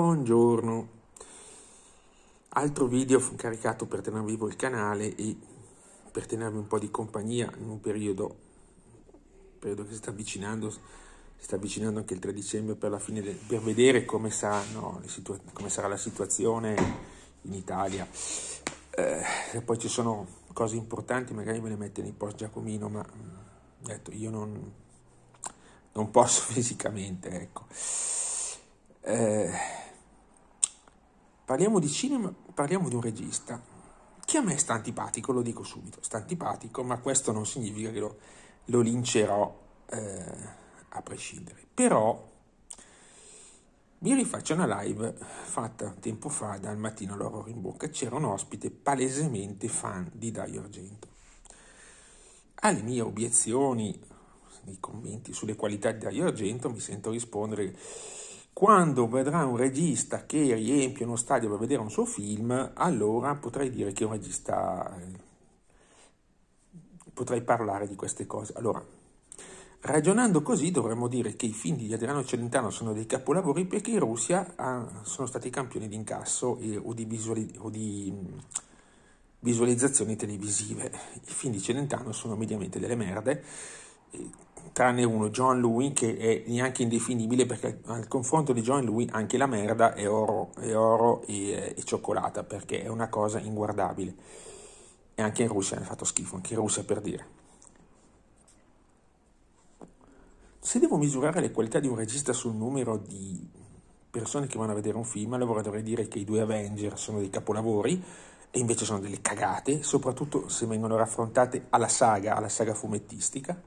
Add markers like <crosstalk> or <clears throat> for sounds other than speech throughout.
Buongiorno! Altro video caricato per tenere vivo il canale e per tenervi un po' di compagnia in un periodo, periodo che si sta avvicinando, si sta avvicinando anche il 3 dicembre per, la fine de, per vedere come, saranno, come, sarà la situazione in Italia. Eh, poi ci sono cose importanti, magari me le mette nei post Giacomino, ma mm, detto, io non, non posso <laughs> fisicamente, ecco. Eh, Parliamo di cinema, parliamo di un regista che a me sta antipatico, lo dico subito, sta antipatico, ma questo non significa che lo, lo lincerò eh, a prescindere. Però mi rifaccio una live fatta tempo fa dal mattino all'orrore in bocca, c'era un ospite palesemente fan di Dario Argento. Alle mie obiezioni nei commenti sulle qualità di Dario Argento mi sento rispondere quando vedrà un regista che riempie uno stadio per vedere un suo film, allora potrei dire che è un regista... Eh, potrei parlare di queste cose. Allora, Ragionando così dovremmo dire che i film di Adriano Celentano sono dei capolavori perché in Russia ha, ah, sono stati campioni di incasso e, o, di visuali, o, di visualizzazioni televisive. I film di Celentano sono mediamente delle merde. E, tranne uno, John Louis, che è neanche indefinibile perché al confronto di John Louis anche la merda è oro, è oro e, eh, e cioccolata perché è una cosa inguardabile. E anche in Russia hanno fatto schifo, anche in Russia per dire. Se devo misurare le qualità di un regista sul numero di persone che vanno a vedere un film, allora dovrei dire che i due Avenger sono dei capolavori e invece sono delle cagate, soprattutto se vengono raffrontate alla saga, alla saga fumettistica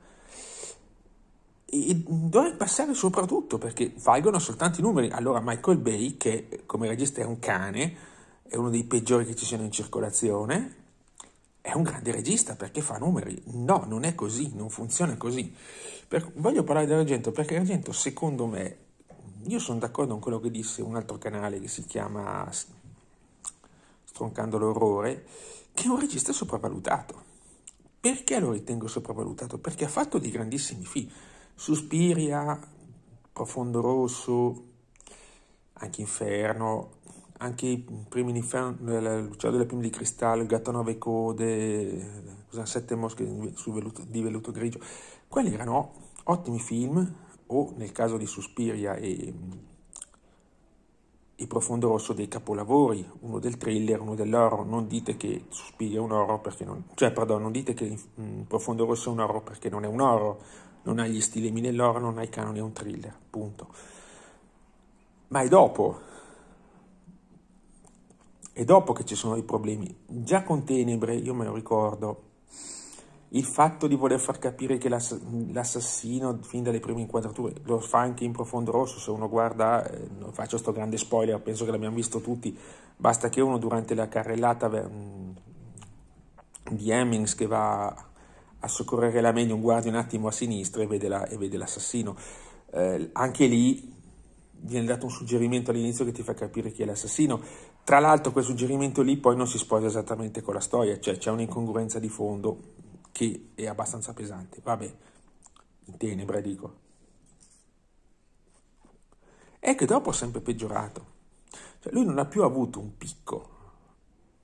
e dovrei passare soprattutto perché valgono soltanto i numeri. Allora Michael Bay, che eh, come regista è un cane, è uno dei peggiori che ci siano in circolazione, è un grande regista perché fa numeri. No, non è così, non funziona così. Per, voglio parlare dell'Argento perché l'Argento, secondo me, io sono d'accordo con quello che disse un altro canale che si chiama Stroncando l'orrore, che è un regista sopravvalutato. Perché lo ritengo sopravvalutato? Perché ha fatto dei grandissimi film Suspiria, Profondo Rosso, anche Inferno, anche i primi di Inferno, la Luciano delle prime di cristallo, il gatto a nove code, cosa, sette mosche veluto, di velluto grigio, quelli erano ottimi film, o nel caso di Suspiria e il profondo rosso dei capolavori, uno del thriller, uno dell'oro. Non dite che Suspiria è un oro perché non, cioè, pardon, non dite che il profondo rosso è un oro perché non è un oro non hai gli stilemi dell'oro, non hai i canoni, è un thriller, punto. Ma è dopo, è dopo che ci sono i problemi. Già con Tenebre, io me lo ricordo, il fatto di voler far capire che l'ass- l'assassino, fin dalle prime inquadrature, lo fa anche in profondo rosso, se uno guarda, eh, faccio questo grande spoiler, penso che l'abbiamo visto tutti, basta che uno durante la carrellata mh, mm, di Hemmings che va a soccorrere la medium guardi un attimo a sinistra e vede, la, e vede l'assassino. Eh, anche lì viene dato un suggerimento all'inizio che ti fa capire chi è l'assassino. Tra l'altro quel suggerimento lì poi non si sposa esattamente con la storia, cioè c'è un'incongruenza di fondo che è abbastanza pesante. Vabbè, in tenebra dico. E che dopo è sempre peggiorato. Cioè, lui non ha più avuto un picco.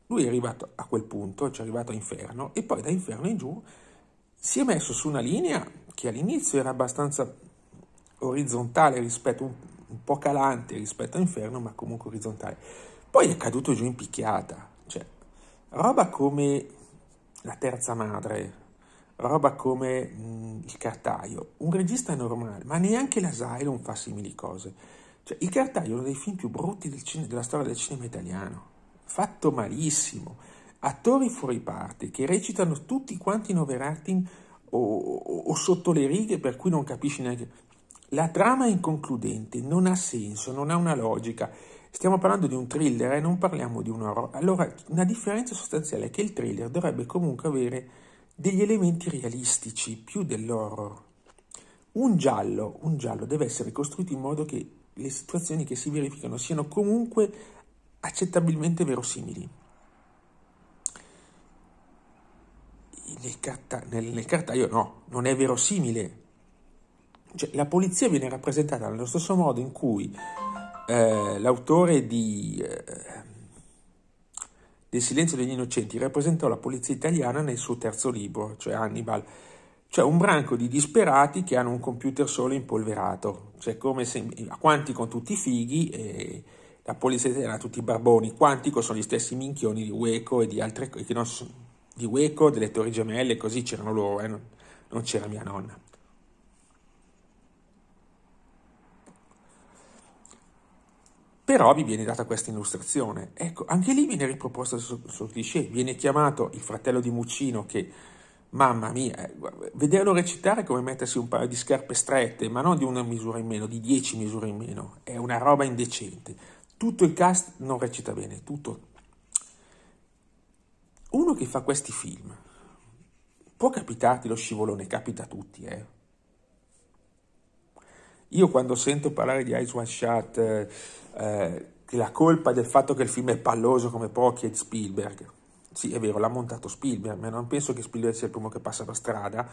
Lui è arrivato a quel punto, ci cioè è arrivato a inferno, e poi da inferno in giù si è messo su una linea che all'inizio era abbastanza orizzontale rispetto un, un po' calante rispetto a Inferno, ma comunque orizzontale. Poi è caduto giù in picchiata, cioè roba come la terza madre, roba come mh, mm, il cartaio, un regista normale, ma neanche la l'Asylum fa simili cose. Cioè, il cartaio è uno dei film più brutti del cine- della storia del cinema italiano, fatto malissimo attori fuori parte che recitano tutti quanti in overacting o, o, o sotto le righe per cui non capisci neanche. La trama è inconcludente, non ha senso, non ha una logica. Stiamo parlando di un thriller e eh? non parliamo di un horror. Allora, una differenza sostanziale è che il thriller dovrebbe comunque avere degli elementi realistici più dell'horror. Un giallo, un giallo deve essere costruito in modo che le situazioni che si verificano siano comunque accettabilmente verosimili. le carta, nel, cartaio no, non è verosimile. Cioè, la polizia viene rappresentata nello stesso modo in cui eh, l'autore di, eh, del Silenzio degli Innocenti rappresentò la polizia italiana nel suo terzo libro, cioè Hannibal, cioè un branco di disperati che hanno un computer solo impolverato, cioè come se a con tutti i fighi e la polizia italiana tutti i barboni, Quantico sono gli stessi minchioni di Ueco e di altre cose che non sono di Weco, delle Torri Gemelle, così c'erano loro, eh? non, non c'era mia nonna. Però vi viene data questa illustrazione. Ecco, anche lì viene riproposto il suo cliché, viene chiamato il fratello di Muccino che, mamma mia, eh, vederlo recitare è come mettersi un paio di scarpe strette, ma non di una misura in meno, di dieci misure in meno, è una roba indecente. Tutto il cast non recita bene, tutto, uno che fa questi film, può capitarti lo scivolone, capita a tutti, eh. Io quando sento parlare di Ice One Shot, eh, eh la colpa del fatto che il film è palloso come pochi è di Spielberg. Sì, è vero, l'ha montato Spielberg, ma non penso che Spielberg sia il primo che passa per strada.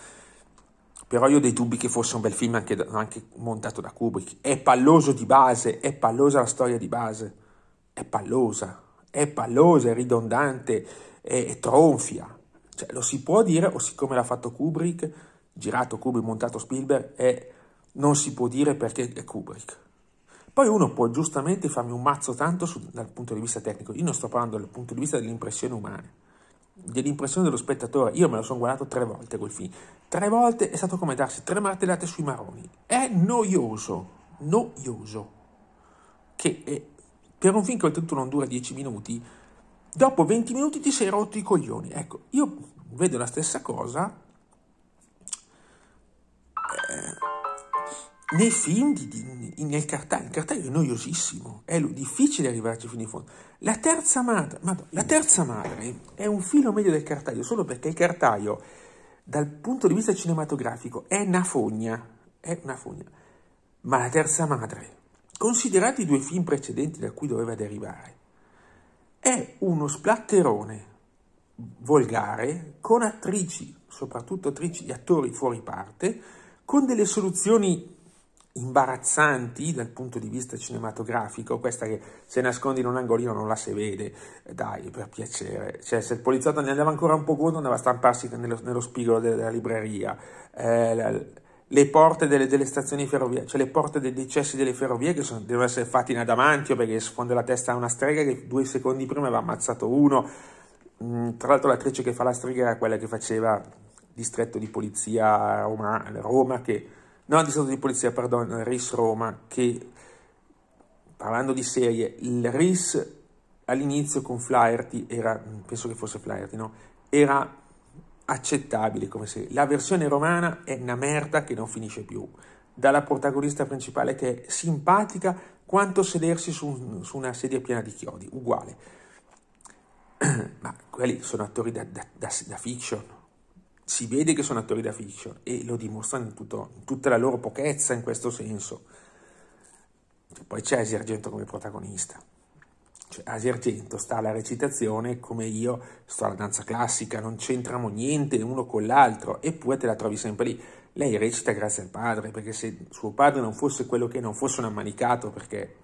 Però io ho dei dubbi che fosse un bel film anche, anche montato da Kubrick. È palloso di base, è pallosa la storia di base. È pallosa, è pallosa, è ridondante, e, tronfia. Cioè, lo si può dire o siccome l'ha fatto Kubrick, girato Kubrick, montato Spielberg, è, non si può dire perché è Kubrick. Poi uno può giustamente farmi un mazzo tanto su, dal punto di vista tecnico, io non sto parlando dal punto di vista delle impressioni umane, dell'impressione dello spettatore, io me lo sono guardato tre volte quel film, tre volte è stato come darsi tre martellate sui maroni, è noioso, noioso, che è, per un film che oltretutto non dura dieci minuti, dopo 20 minuti ti sei rotto i coglioni. Ecco, io vedo la stessa cosa eh, nei film, di, di, nel cartaglio. Il cartaglio è noiosissimo, è difficile arrivarci fino in fondo. La terza, madre, madonna, la terza madre è un filo meglio del cartaglio, solo perché il cartaglio, dal punto di vista cinematografico, è una fogna. È una fogna. Ma la terza madre, considerati i due film precedenti da cui doveva derivare, è uno splatterone volgare con attrici, soprattutto attrici di attori fuori parte, con delle soluzioni imbarazzanti dal punto di vista cinematografico, questa che se nascondi in un angolino non la si vede, dai, per piacere, cioè se il poliziotto ne andava ancora un po' conto andava a stamparsi nello, nello spigolo della, della libreria, eh, le porte delle, delle stazioni ferroviarie, cioè le porte dei, decessi delle ferrovie che sono, devono essere fatte in adamantio perché sfonde la testa a una strega che due secondi prima aveva ammazzato uno. Mm, tra l'altro l'attrice che fa la strega era quella che faceva distretto di polizia Roma, Roma che, no, distretto di polizia, perdono, RIS Roma, che parlando di serie, il RIS all'inizio con Flaherty era, mm, penso che fosse Flaherty, no? Era accettabili come se la versione romana è una merda che non finisce più, dalla protagonista principale che è simpatica quanto sedersi su, su una sedia piena di chiodi, uguale. <clears throat> Ma quelli sono attori da, da, da, da, fiction, si vede che sono attori da fiction e lo dimostrano in, tutto, in tutta la loro pochezza in questo senso. Poi c'è Esergento come protagonista. Cioè, Asi Argento sta alla recitazione come io sto alla danza classica, non c'entrano niente uno con l'altro, eppure te la trovi sempre lì. Lei recita grazie al padre, perché se suo padre non fosse quello che non fosse un ammanicato, perché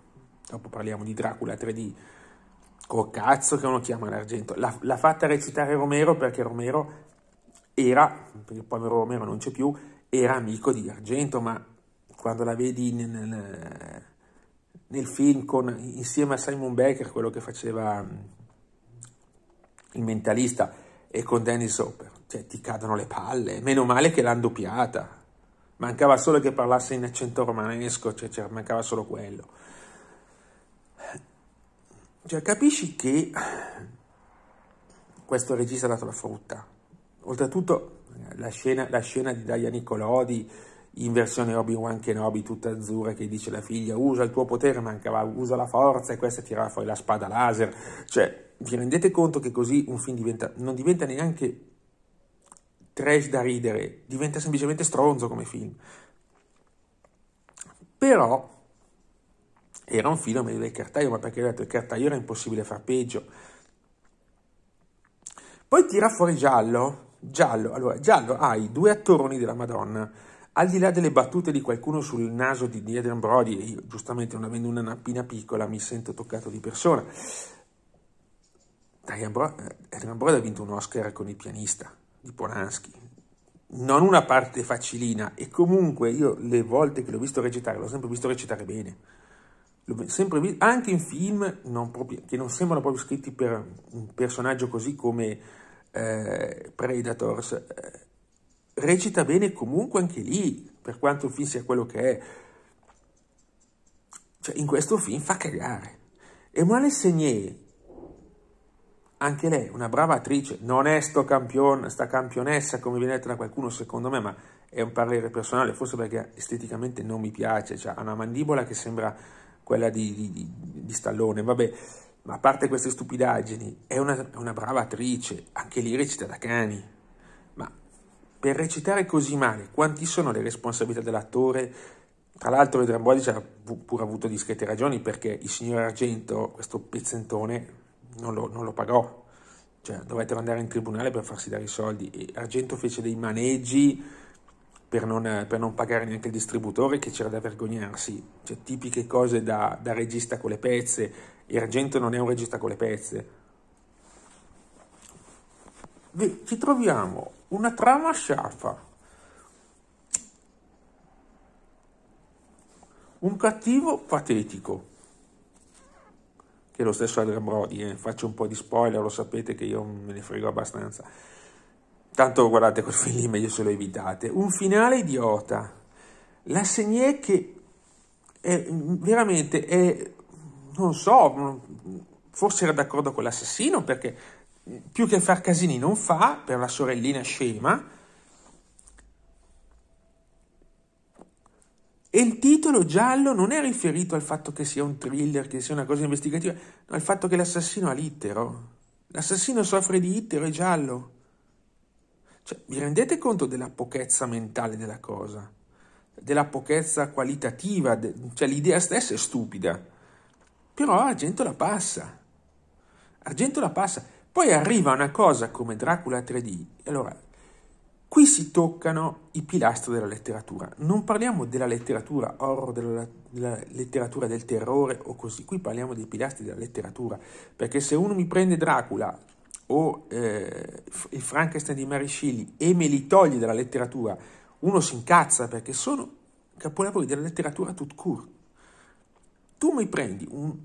dopo parliamo di Dracula 3D, col cazzo che uno chiama l'Argento, l'ha, l'ha fatta recitare Romero perché Romero era, perché il povero Romero non c'è più, era amico di Argento, ma quando la vedi nel, nel nel film con, insieme a Simon Becker, quello che faceva mm, il mentalista, e con Dennis Hopper. Cioè, ti cadono le palle. Meno male che l'hanno doppiata. Mancava solo che parlasse in accento romanesco, cioè, cioè mancava solo quello. Cioè, capisci che questo regista ha dato la frutta. Oltretutto, eh, la scena, la scena di Daia Nicolodi, in versione Obi-Wan Kenobi tutta azzurra che dice alla figlia usa il tuo potere, mancava, usa la forza e questa tirava fuori la spada laser. Cioè, vi rendete conto che così un film diventa, non diventa neanche trash da ridere, diventa semplicemente stronzo come film. Però era un film meglio del cartaio, ma perché ho detto il cartaio era impossibile far peggio. Poi tira fuori giallo, giallo, allora giallo hai ah, due attoroni della Madonna al di là delle battute di qualcuno sul naso di Adrian Brody, io giustamente non avendo una nappina piccola mi sento toccato di persona, eh, Adrian Brody ha vinto un Oscar con il pianista di Polanski, non una parte facilina e comunque io le volte che l'ho visto recitare l'ho sempre visto recitare bene l'ho sempre visto anche in film non proprio, che non sembrano proprio scritti per un personaggio così come eh, Predators eh, recita bene comunque anche lì, per quanto il film sia quello che è. Cioè, in questo film fa cagare. Emanuele Segné, anche lei, una brava attrice, non è sto campion, sta campionessa come viene detto da qualcuno secondo me, ma è un parere personale, forse perché esteticamente non mi piace, cioè, ha una mandibola che sembra quella di, di, di Stallone, vabbè, ma a parte queste stupidaggini, è una, una brava attrice, anche lì recita da cani, per recitare così male, quanti sono le responsabilità dell'attore? Tra l'altro Adrian Bodic ha pur avuto discrete ragioni perché il signor Argento, questo pezzentone, non lo, non lo pagò. Cioè, dovettero andare in tribunale per farsi dare i soldi e Argento fece dei maneggi per non, per non pagare neanche il distributore che c'era da vergognarsi. Cioè, tipiche cose da, da regista con le pezze. E Argento non è un regista con le pezze. Ci troviamo una trama sciafa. Un cattivo patetico. Che è lo stesso Adrian Brody, eh. faccio un po' di spoiler, lo sapete che io me ne frego abbastanza. Tanto guardate quel film lì, meglio se lo evitate. Un finale idiota. La Segnè che è veramente è, non so, forse era d'accordo con l'assassino perché più che far casini non fa per la sorellina scema. E il titolo giallo non è riferito al fatto che sia un thriller, che sia una cosa investigativa, ma al fatto che l'assassino ha l'ittero. L'assassino soffre di ittero, e giallo. Cioè, vi rendete conto della pochezza mentale della cosa? Della pochezza qualitativa? De... cioè, l'idea stessa è stupida. Però Argento la passa. Argento la passa poi arriva una cosa come Dracula 3D, allora qui si toccano i pilastri della letteratura. Non parliamo della letteratura horror, della, della letteratura del terrore o così, qui parliamo dei pilastri della letteratura, perché se uno mi prende Dracula o eh, il Frankenstein di Mariscilli e me li toglie dalla letteratura, uno si incazza perché sono capolavori della letteratura tout court. Tu mi prendi un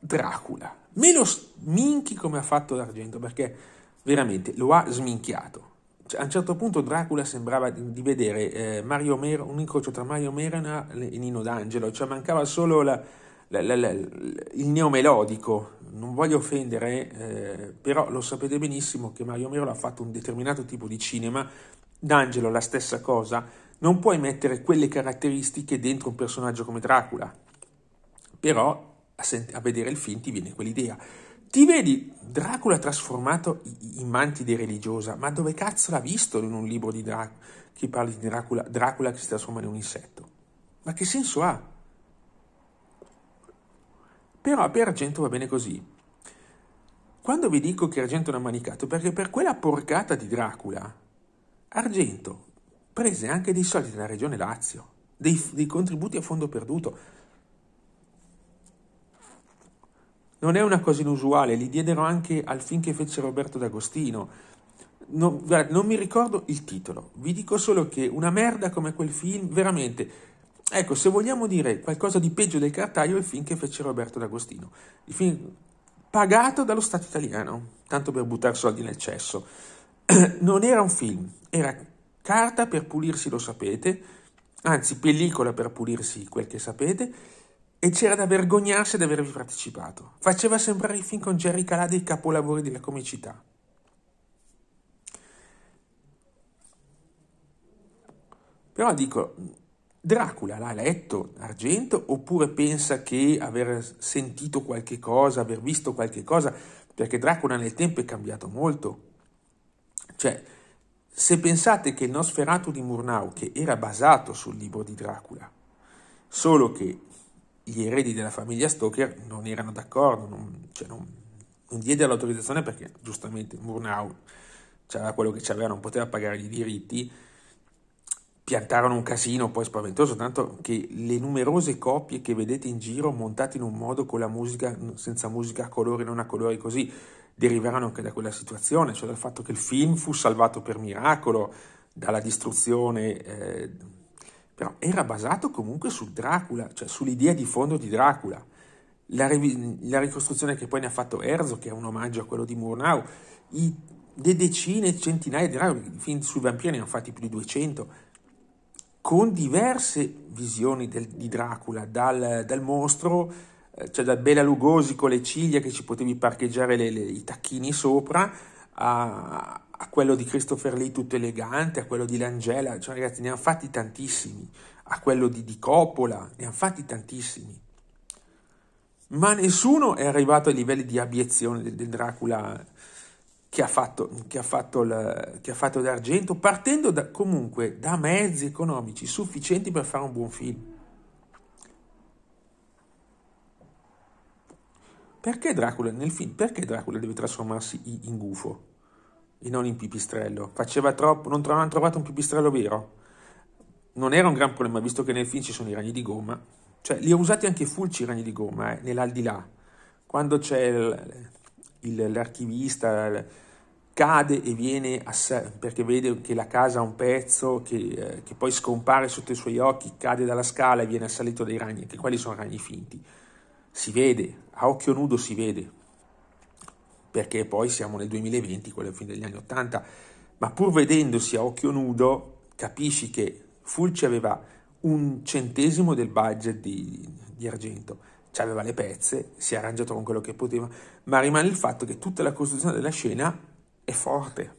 Dracula, Me lo sminchi come ha fatto l'argento, perché veramente lo ha sminchiato. Cioè, a un certo punto Dracula sembrava di vedere eh, Mario Mero, un incrocio tra Mario Merena e Nino D'Angelo, cioè mancava solo la, la, la, il neomelodico. Non voglio offendere, eh, però lo sapete benissimo che Mario Mero ha fatto un determinato tipo di cinema, D'Angelo la stessa cosa. Non puoi mettere quelle caratteristiche dentro un personaggio come Dracula. Però a, sent- a vedere il film ti viene quell'idea. Ti vedi Dracula trasformato in mantide religiosa, ma dove cazzo l'ha visto in un libro di Dra- che parli di Dracula, Dracula che si trasforma in un insetto? Ma che senso ha? Però per Argento va bene così. Quando vi dico che Argento non ha manicato, perché per quella porcata di Dracula, Argento prese anche dei soldi della regione Lazio, dei, dei contributi a fondo perduto. Non è una cosa inusuale, li diedero anche al film che fece Roberto D'Agostino. Non, guarda, non mi ricordo il titolo, vi dico solo che una merda come quel film, veramente. Ecco, se vogliamo dire qualcosa di peggio del cartaio, è il film che fece Roberto D'Agostino. Il film pagato dallo Stato italiano, tanto per buttare soldi nel cesso. <clears throat> Non era un film, era carta per pulirsi, lo sapete, anzi pellicola per pulirsi quel che sapete, e c'era da vergognarsi di avervi partecipato. Faceva sembrare il film con Jerry Calà dei capolavori della comicità. Però dico, Dracula l'ha letto Argento oppure pensa che aver sentito qualche cosa, aver visto qualche cosa, perché Dracula nel tempo è cambiato molto. Cioè, se pensate che il Nosferatu di Murnau, che era basato sul libro di Dracula, solo che gli eredi della famiglia Stoker non erano d'accordo, non, cioè non, non diede l'autorizzazione perché giustamente Murnau c'era quello che c'aveva, non poteva pagare i diritti, piantarono un casino poi spaventoso, tanto che le numerose coppie che vedete in giro montate in un modo con la musica, senza musica a colori, non a colori così, deriveranno anche da quella situazione, cioè dal fatto che il film fu salvato per miracolo dalla distruzione eh, però era basato comunque su Dracula, cioè sull'idea di fondo di Dracula. La, riv- la, ricostruzione che poi ne ha fatto Erzo, che è un omaggio a quello di Murnau, i, le decine, centinaia di Dracula, i film sui vampiri ne hanno fatti più di 200, con diverse visioni del, di Dracula, dal, dal mostro, eh, cioè dal Bela Lugosi con le ciglia che ci potevi parcheggiare le, le, i tacchini sopra, a, a quello di Christopher Lee tutto elegante, a quello di Langella, cioè ragazzi ne hanno fatti tantissimi, a quello di, di Coppola, ne hanno fatti tantissimi. Ma nessuno è arrivato ai livelli di abiezione del, del Dracula che ha fatto, che ha fatto, il, che ha fatto d'argento, partendo da, comunque da mezzi economici sufficienti per fare un buon film. Perché Dracula nel film? Perché Dracula deve trasformarsi in gufo? e non in pipistrello. Faceva troppo, non, tro- hanno trovato un pipistrello vero. Non era un gran problema, visto che nel film ci sono i ragni di gomma. Cioè, li ho usati anche fulci i ragni di gomma, eh, nell'aldilà. Quando c'è il, il, l'archivista, il, cade e viene a sé, perché vede che la casa ha un pezzo che, eh, che, poi scompare sotto i suoi occhi, cade dalla scala e viene assalito dai ragni, che quelli sono ragni finti. Si vede, a occhio nudo si vede, perché poi siamo nel 2020, quello è fine degli anni 80, ma pur vedendosi a occhio nudo capisci che Fulci aveva un centesimo del budget di, di Argento, aveva le pezze, si è arrangiato con quello che poteva, ma rimane il fatto che tutta la costruzione della scena è forte,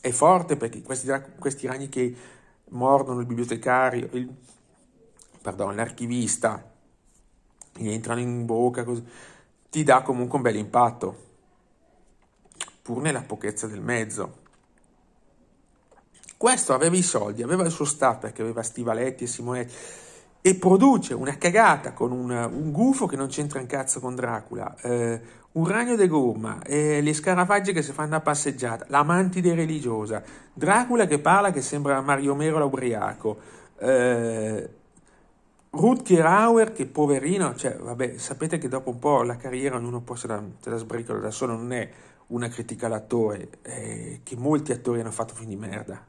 è forte perché questi, questi ragni che mordono il bibliotecario, il, pardon, l'archivista, gli entrano in bocca così ti dà comunque un bel impatto, pur nella pochezza del mezzo. Questo aveva i soldi, aveva il suo staff perché aveva Stivaletti e Simonetti e produce una cagata con un, un gufo che non c'entra in cazzo con Dracula, eh, un ragno de gomma, eh, le scarafagge che si fanno a passeggiata, la mantide religiosa, Dracula che parla che sembra Mario Mero l'ubriaco, Eh, Rutger Hauer, che poverino, cioè, vabbè, sapete che dopo un po' la carriera ognuno può se la, se la sbricola da solo, non è una critica all'attore, è che molti attori hanno fatto film di merda.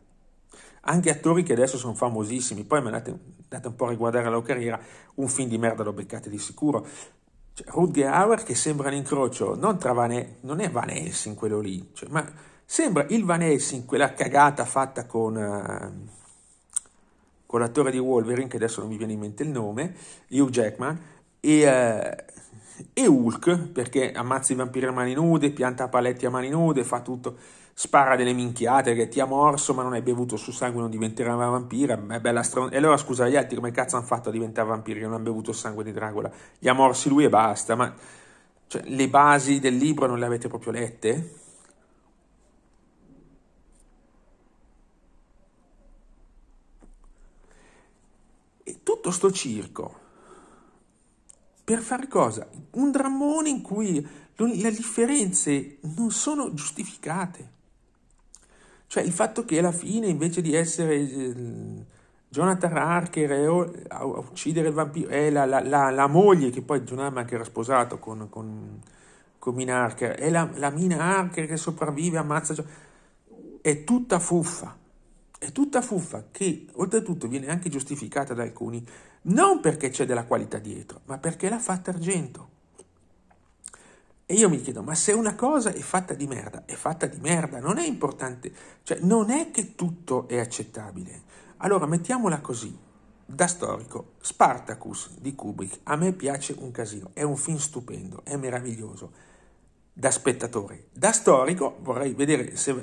Anche attori che adesso sono famosissimi, poi andate, andate un po' a riguardare la loro carriera, un film di merda lo beccate di sicuro. Cioè, Rutger Hauer che sembra l'incrocio, non, tra Van, non è Van Helsing quello lì, cioè, ma sembra il Van Helsing, quella cagata fatta con... Uh, con l'attore di Wolverine, che adesso non mi viene in mente il nome, Hugh Jackman, e, eh, e Hulk, perché ammazza i vampiri a mani nude, pianta paletti a mani nude, fa tutto, spara delle minchiate, che ti ha morso ma non hai bevuto su sangue, non diventerà una vampira, è bella str- E allora scusa gli altri, come cazzo hanno fatto a diventare vampiri, non hanno bevuto il sangue di Dracula, li ha morsi lui e basta, ma... Cioè, le basi del libro non le avete proprio lette? tutto sto circo per fare cosa? Un drammone in cui le differenze non sono giustificate. Cioè il fatto che alla fine invece di essere eh, Jonathan Harker a uccidere il vampiro, è eh, la, la, la, la moglie che poi Jonathan Harker era sposato con, con, con, Mina Harker, è la, Mina Harker che sopravvive, ammazza, è tutta fuffa è tutta fuffa che oltretutto viene anche giustificata da alcuni, non perché c'è della qualità dietro, ma perché l'ha fatta Argento. E io mi chiedo, ma se una cosa è fatta di merda, è fatta di merda, non è importante, cioè non è che tutto è accettabile. Allora mettiamola così, da storico, Spartacus di Kubrick, a me piace un casino, è un film stupendo, è meraviglioso, da spettatore. Da storico vorrei vedere se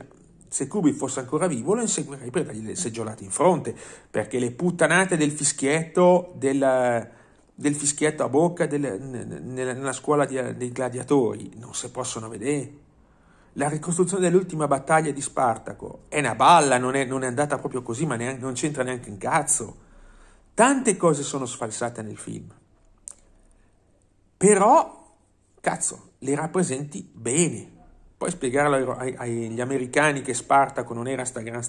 se Kubrick fosse ancora vivo lo inseguirei per dargli le seggiolate in fronte, perché le puttanate del fischietto, del, del fischietto a bocca del, nella scuola di, dei gladiatori non si possono vedere. La ricostruzione dell'ultima battaglia di Spartaco è una balla, non è, non è andata proprio così, ma neanche, non c'entra neanche un cazzo. Tante cose sono sfalsate nel film. Però, cazzo, le rappresenti bene. Poi spiegarlo ai, ai, agli americani che Spartaco non era sta gran,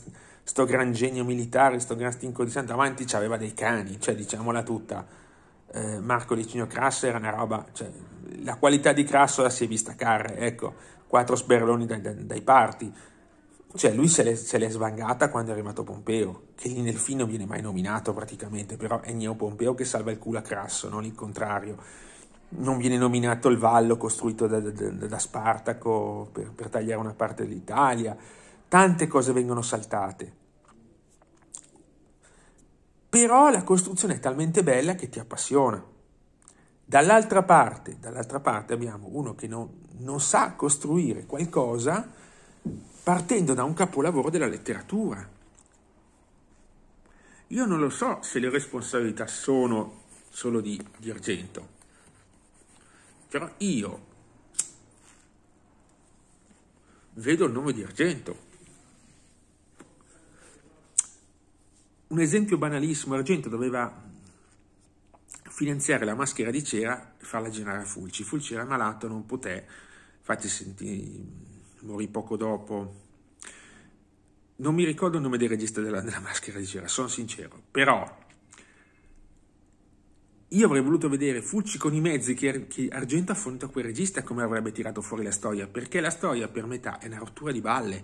sto gran genio militare, sto gran stinco di santo avanti, c'aveva dei cani, cioè diciamola tutta. Eh, Marco Licinio Crasso era una roba, cioè, la qualità di Crasso la si è vista carre, ecco, quattro sberloni dai, dai, dai parti. Cioè lui se l'è, se l'è svangata quando è arrivato Pompeo, che lì nel film non viene mai nominato praticamente, però è Neo Pompeo che salva il culo a Crasso, non il contrario non viene nominato il vallo costruito da, da, da Spartaco per, per, tagliare una parte dell'Italia, tante cose vengono saltate. Però la costruzione è talmente bella che ti appassiona. Dall'altra parte, dall'altra parte abbiamo uno che non, non sa costruire qualcosa partendo da un capolavoro della letteratura. Io non lo so se le responsabilità sono solo di, di Argento, però io vedo il nome di Argento. Un esempio banalissimo, Argento doveva finanziare la maschera di cera e farla girare a Fulci. Fulci era malato, non poté, infatti sentì, morì poco dopo. Non mi ricordo il nome del regista della, della maschera di cera, sono sincero, però io avrei voluto vedere Fulci con i mezzi che, er-, che Argento affronta quel regista come avrebbe tirato fuori la storia, perché la storia per metà è una rottura di balle,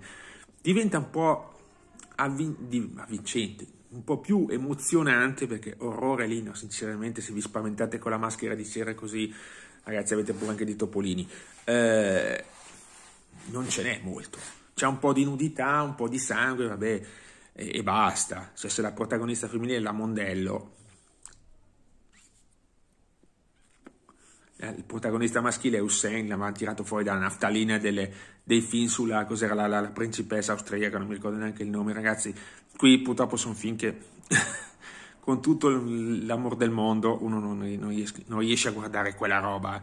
diventa un po' avvin- di, avvincente, un po' più emozionante, perché orrore lì, no, sinceramente se vi spaventate con la maschera di cera così, ragazzi avete pure anche dei topolini, eh, non ce n'è molto, c'è un po' di nudità, un po' di sangue, vabbè, e, e basta, cioè se la protagonista femminile è la Mondello, Eh, il protagonista maschile è Hussein, l'avevano tirato fuori dalla naftalina delle, dei film sulla cos'era la, la, la, principessa austriaca, non mi ricordo neanche il nome, ragazzi. Qui purtroppo sono film che <laughs> con tutto l'amor del mondo uno non, non, riesce, non, riesce, a guardare quella roba.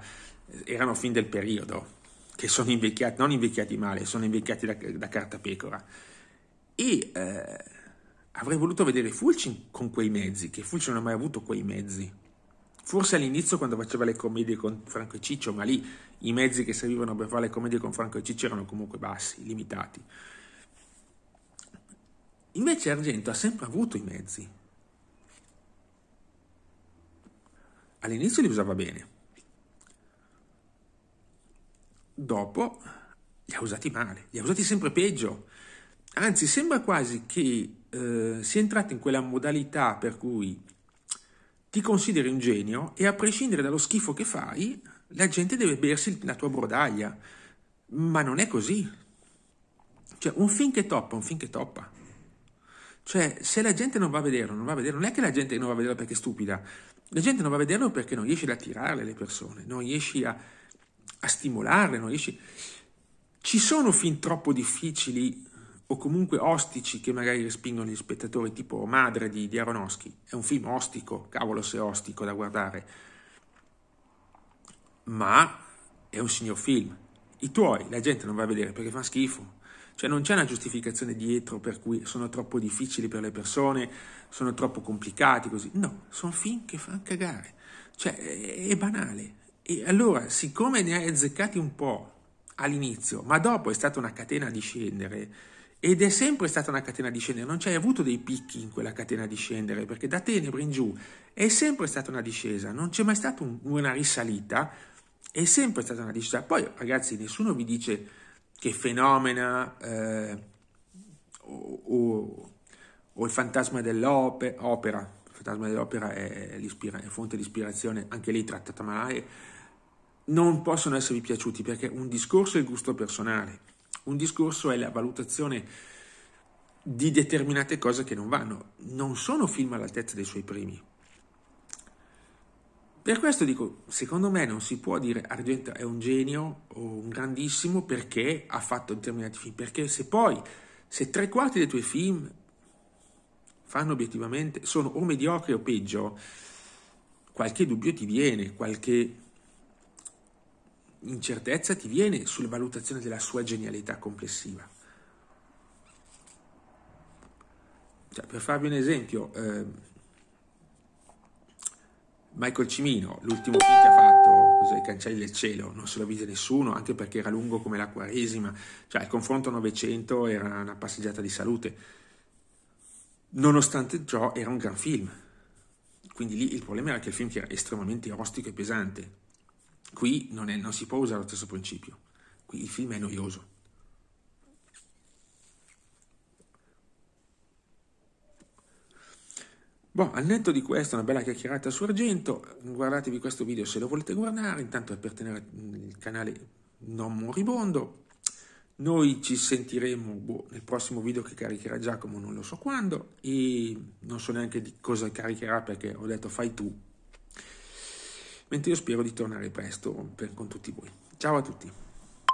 Erano film del periodo, che sono invecchiati, non invecchiati male, sono invecchiati da, da carta pecora. E eh, avrei voluto vedere Fulci con quei mezzi, che Fulci non ha mai avuto quei mezzi Forse all'inizio quando faceva le commedie con Franco e Ciccio, ma lì i mezzi che servivano per fare le commedie con Franco e Ciccio erano comunque bassi, limitati. Invece Argento ha sempre avuto i mezzi. All'inizio li usava bene. Dopo li ha usati male, li ha usati sempre peggio. Anzi, sembra quasi che eh, sia entrato in quella modalità per cui ti consideri un genio e a prescindere dallo schifo che fai, la gente deve bersi la tua brodaglia. Ma non è così. Cioè, un film che toppa, un film che toppa. Cioè, se la gente non va a vederlo, non va a vederlo, non è che la gente non va a vederlo perché è stupida, la gente non va a vederlo perché non riesci ad attirarle le persone, non riesci a, a stimolarle, non riesci... Ci sono film troppo difficili o comunque ostici che magari respingono gli spettatori, tipo Madre di, di Aronofsky. È un film ostico, cavolo se è ostico da guardare. Ma è un signor film. I tuoi la gente non va a vedere perché fa schifo. Cioè non c'è una giustificazione dietro per cui sono troppo difficili per le persone, sono troppo complicati, così. No, sono film che fanno cagare. Cioè è, banale. E allora, siccome ne hai azzeccati un po' all'inizio, ma dopo è stata una catena a discendere, ed è sempre stata una catena di scendere, non c'è avuto dei picchi in quella catena di scendere, perché da tenebre in giù è sempre stata una discesa, non c'è mai stata un, una risalita, è sempre stata una discesa. Poi ragazzi, nessuno vi dice che fenomena eh, o, o, o, il fantasma dell'opera, il fantasma dell'opera è, è fonte di ispirazione, anche lì trattata male, non possono esservi piaciuti perché un discorso è il gusto personale un discorso è la valutazione di determinate cose che non vanno. Non sono film all'altezza dei suoi primi. Per questo dico, secondo me non si può dire Argento è un genio o un grandissimo perché ha fatto determinati film, perché se poi, se tre quarti dei tuoi film fanno obiettivamente, sono o mediocri o peggio, qualche dubbio ti viene, qualche incertezza ti viene sulla valutazione della sua genialità complessiva. Cioè, per farvi un esempio, eh, Michael Cimino, l'ultimo film che ha fatto, cos'è, I cancelli del cielo, non se lo vide nessuno, anche perché era lungo come la quaresima, cioè il confronto 900 era una passeggiata di salute. Nonostante ciò era un gran film, quindi lì il problema era che il film era estremamente ostico e pesante, Qui non, è, non si può usare lo stesso principio. Qui il film è noioso. Boh, al netto di questo, una bella chiacchierata su Argento, guardatevi questo video se lo volete guardare, intanto è per tenere il canale non moribondo. Noi ci sentiremo boh, nel prossimo video che caricherà Giacomo, non lo so quando, e non so neanche di cosa caricherà perché ho detto fai tu, mentre io spero di tornare presto per, con tutti voi. Ciao a tutti!